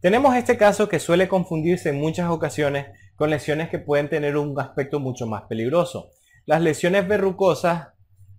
Tenemos este caso que suele confundirse en muchas ocasiones con lesiones que pueden tener un aspecto mucho más peligroso. Las lesiones verrucosas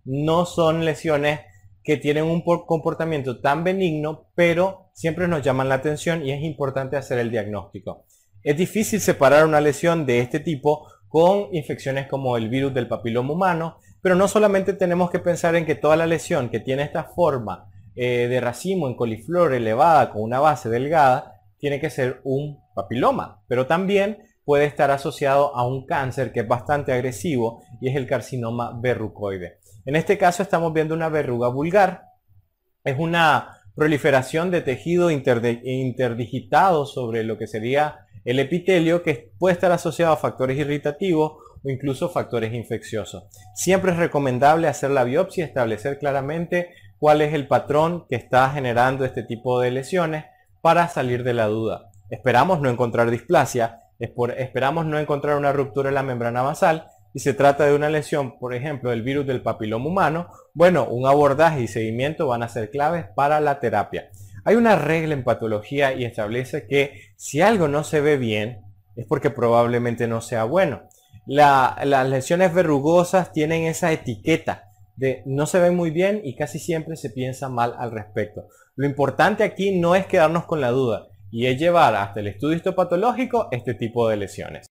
no son lesiones que tienen un comportamiento tan benigno, pero siempre nos llaman la atención y es importante hacer el diagnóstico. Es difícil separar una lesión de este tipo con infecciones como el virus del papiloma humano, pero no solamente tenemos que pensar en que toda la lesión que tiene esta forma eh, de racimo en coliflor elevada con una base delgada tiene que ser un papiloma, pero también puede estar asociado a un cáncer que es bastante agresivo y es el carcinoma verrucoide. En este caso estamos viendo una verruga vulgar. Es una proliferación de tejido interdigitado sobre lo que sería el epitelio que puede estar asociado a factores irritativos o incluso factores infecciosos. Siempre es recomendable hacer la biopsia y establecer claramente cuál es el patrón que está generando este tipo de lesiones para salir de la duda. Esperamos no encontrar displasia, esperamos no encontrar una ruptura en la membrana basal y se trata de una lesión, por ejemplo, del virus del papiloma humano, bueno, un abordaje y seguimiento van a ser claves para la terapia. Hay una regla en patología y establece que si algo no se ve bien es porque probablemente no sea bueno. las lesiones verrugosas tienen esa etiqueta de no se ve muy bien y casi siempre se piensa mal al respecto. Lo importante aquí no es quedarnos con la duda y es llevar hasta el estudio histopatológico este tipo de lesiones.